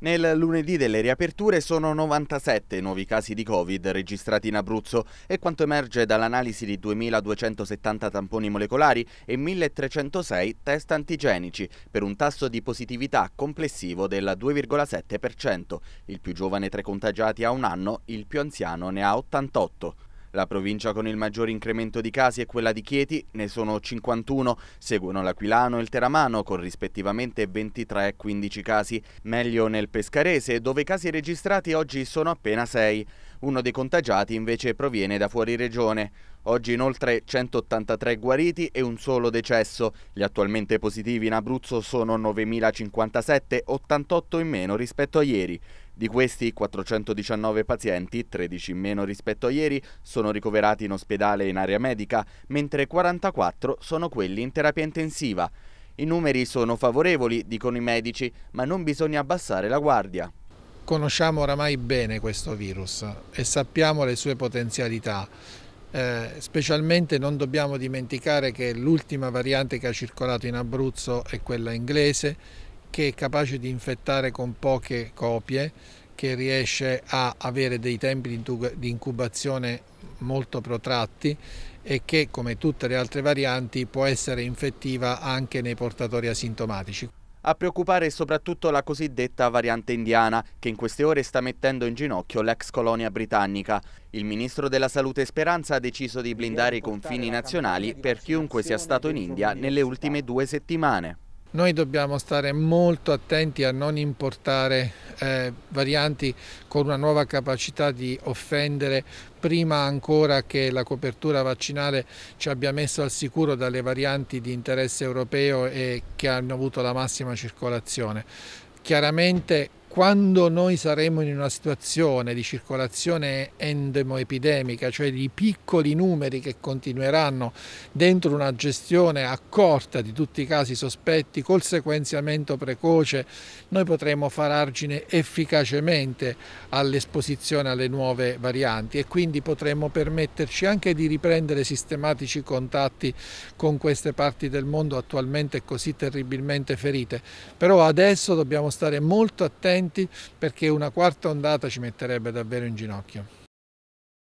Nel lunedì delle riaperture sono 97 nuovi casi di Covid registrati in Abruzzo e quanto emerge dall'analisi di 2270 tamponi molecolari e 1306 test antigenici per un tasso di positività complessivo del 2,7%. Il più giovane tra i contagiati ha un anno, il più anziano ne ha 88. La provincia con il maggior incremento di casi è quella di Chieti, ne sono 51, seguono l'Aquilano e il Teramano con rispettivamente 23 e 15 casi, meglio nel Pescarese dove i casi registrati oggi sono appena 6. Uno dei contagiati invece proviene da fuori regione. Oggi inoltre 183 guariti e un solo decesso. Gli attualmente positivi in Abruzzo sono 9.057, 88 in meno rispetto a ieri. Di questi 419 pazienti, 13 in meno rispetto a ieri, sono ricoverati in ospedale in area medica, mentre 44 sono quelli in terapia intensiva. I numeri sono favorevoli, dicono i medici, ma non bisogna abbassare la guardia. Conosciamo oramai bene questo virus e sappiamo le sue potenzialità. Eh, specialmente non dobbiamo dimenticare che l'ultima variante che ha circolato in Abruzzo è quella inglese che è capace di infettare con poche copie, che riesce a avere dei tempi di incubazione molto protratti e che come tutte le altre varianti può essere infettiva anche nei portatori asintomatici. A preoccupare è soprattutto la cosiddetta variante indiana, che in queste ore sta mettendo in ginocchio l'ex colonia britannica. Il ministro della Salute Speranza ha deciso di blindare i confini nazionali per chiunque sia stato in India nelle ultime due settimane. Noi dobbiamo stare molto attenti a non importare eh, varianti con una nuova capacità di offendere prima ancora che la copertura vaccinale ci abbia messo al sicuro dalle varianti di interesse europeo e che hanno avuto la massima circolazione. Chiaramente quando noi saremo in una situazione di circolazione endemoepidemica, cioè di piccoli numeri che continueranno dentro una gestione accorta di tutti i casi sospetti col sequenziamento precoce, noi potremo far argine efficacemente all'esposizione alle nuove varianti e quindi potremo permetterci anche di riprendere sistematici contatti con queste parti del mondo attualmente così terribilmente ferite. Però adesso dobbiamo stare molto attenti avanti perché una quarta ondata ci metterebbe davvero in ginocchio.